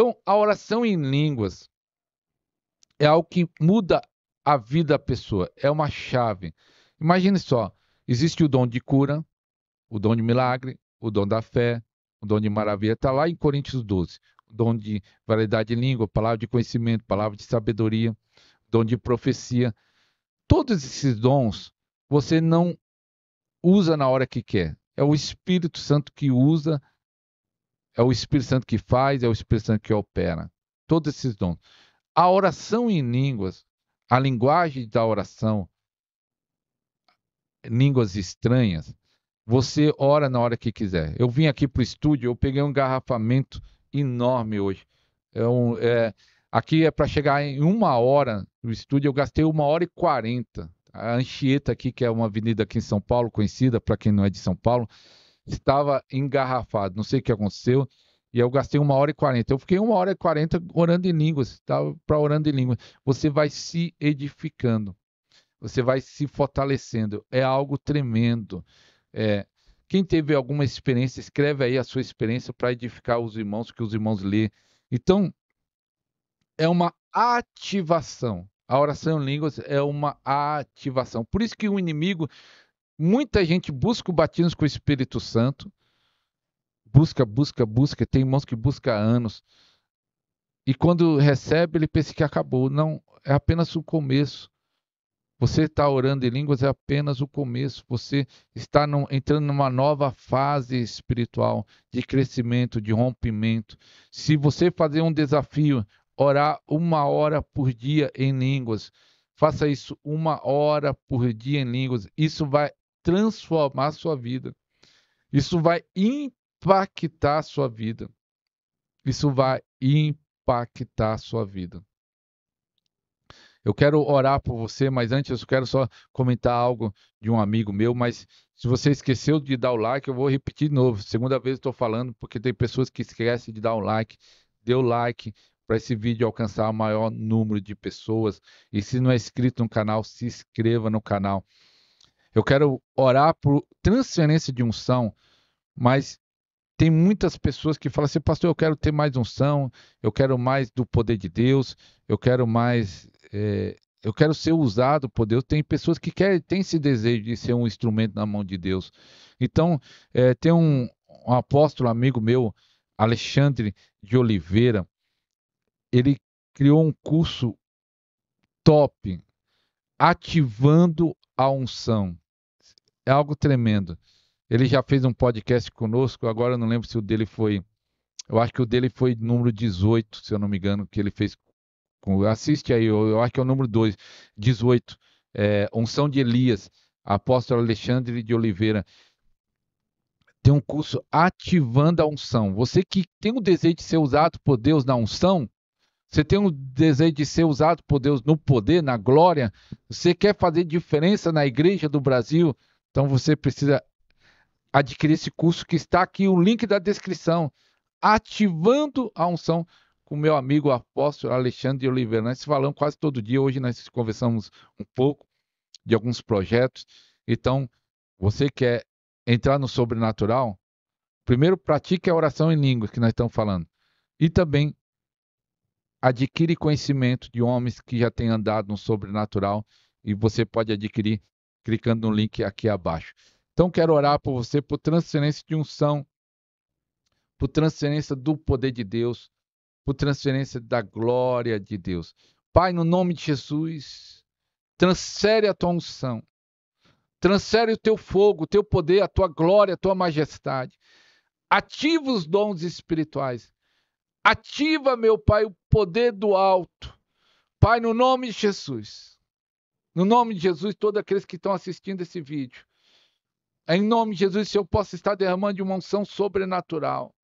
Então, a oração em línguas é algo que muda a vida da pessoa, é uma chave. Imagine só, existe o dom de cura, o dom de milagre, o dom da fé, o dom de maravilha, está lá em Coríntios 12. O dom de variedade de língua, palavra de conhecimento, palavra de sabedoria, dom de profecia. Todos esses dons você não usa na hora que quer. É o Espírito Santo que usa é o Espírito Santo que faz, é o Espírito Santo que opera. Todos esses dons. A oração em línguas, a linguagem da oração, línguas estranhas, você ora na hora que quiser. Eu vim aqui para o estúdio, eu peguei um engarrafamento enorme hoje. É um, é, aqui é para chegar em uma hora no estúdio, eu gastei uma hora e quarenta. A Anchieta aqui, que é uma avenida aqui em São Paulo, conhecida para quem não é de São Paulo, estava engarrafado, não sei o que aconteceu. E eu gastei uma hora e quarenta. Eu fiquei uma hora e quarenta orando em línguas, tá? para orando em línguas. Você vai se edificando, você vai se fortalecendo. É algo tremendo. É, quem teve alguma experiência, escreve aí a sua experiência para edificar os irmãos, que os irmãos lê. Então, é uma ativação. A oração em línguas é uma ativação. Por isso que o inimigo Muita gente busca o batismo com o Espírito Santo. Busca, busca, busca. Tem irmãos que busca há anos. E quando recebe, ele pensa que acabou. Não, é apenas o começo. Você está orando em línguas é apenas o começo. Você está entrando numa nova fase espiritual de crescimento, de rompimento. Se você fazer um desafio, orar uma hora por dia em línguas, faça isso uma hora por dia em línguas. Isso vai transformar a sua vida. Isso vai impactar a sua vida. Isso vai impactar a sua vida. Eu quero orar por você, mas antes eu quero só comentar algo de um amigo meu. Mas se você esqueceu de dar o like, eu vou repetir de novo. Segunda vez estou falando, porque tem pessoas que esquecem de dar o like. Dê o like para esse vídeo alcançar o maior número de pessoas. E se não é inscrito no canal, se inscreva no canal. Eu quero orar por transferência de unção, mas tem muitas pessoas que falam assim, pastor, eu quero ter mais unção, eu quero mais do poder de Deus, eu quero mais, é, eu quero ser usado por Deus. Tem pessoas que querem, têm esse desejo de ser um instrumento na mão de Deus. Então, é, tem um, um apóstolo amigo meu, Alexandre de Oliveira, ele criou um curso top ativando a unção. É algo tremendo. Ele já fez um podcast conosco, agora eu não lembro se o dele foi. Eu acho que o dele foi número 18, se eu não me engano, que ele fez. Com, assiste aí, eu, eu, acho que é o número 2, 18. É, unção de Elias, apóstolo Alexandre de Oliveira. Tem um curso ativando a unção. Você que tem o desejo de ser usado por Deus na unção, você tem um desejo de ser usado por Deus no poder, na glória? Você quer fazer diferença na igreja do Brasil? Então você precisa adquirir esse curso que está aqui, o link da descrição. Ativando a unção com meu amigo apóstolo Alexandre de Oliveira. Nós falamos quase todo dia, hoje nós conversamos um pouco de alguns projetos. Então, você quer entrar no sobrenatural? Primeiro, pratique a oração em línguas que nós estamos falando. E também adquire conhecimento de homens que já têm andado no sobrenatural e você pode adquirir clicando no link aqui abaixo. Então quero orar por você por transferência de unção, por transferência do poder de Deus, por transferência da glória de Deus. Pai, no nome de Jesus, transfere a tua unção. Transfere o teu fogo, o teu poder, a tua glória, a tua majestade. Ativa os dons espirituais Ativa, meu Pai, o poder do alto. Pai, no nome de Jesus. No nome de Jesus, todos aqueles que estão assistindo esse vídeo. É em nome de Jesus, se eu posso estar derramando uma unção sobrenatural.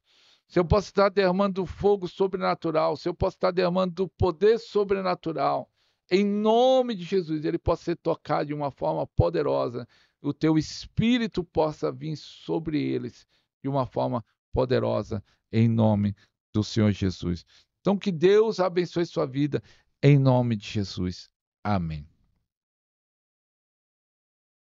Se eu posso estar derramando fogo sobrenatural. Se eu posso estar derramando poder sobrenatural. Em nome de Jesus, ele possa ser tocado de uma forma poderosa. O teu espírito possa vir sobre eles de uma forma poderosa. Em nome do Senhor Jesus. Então, que Deus abençoe sua vida, em nome de Jesus. Amém.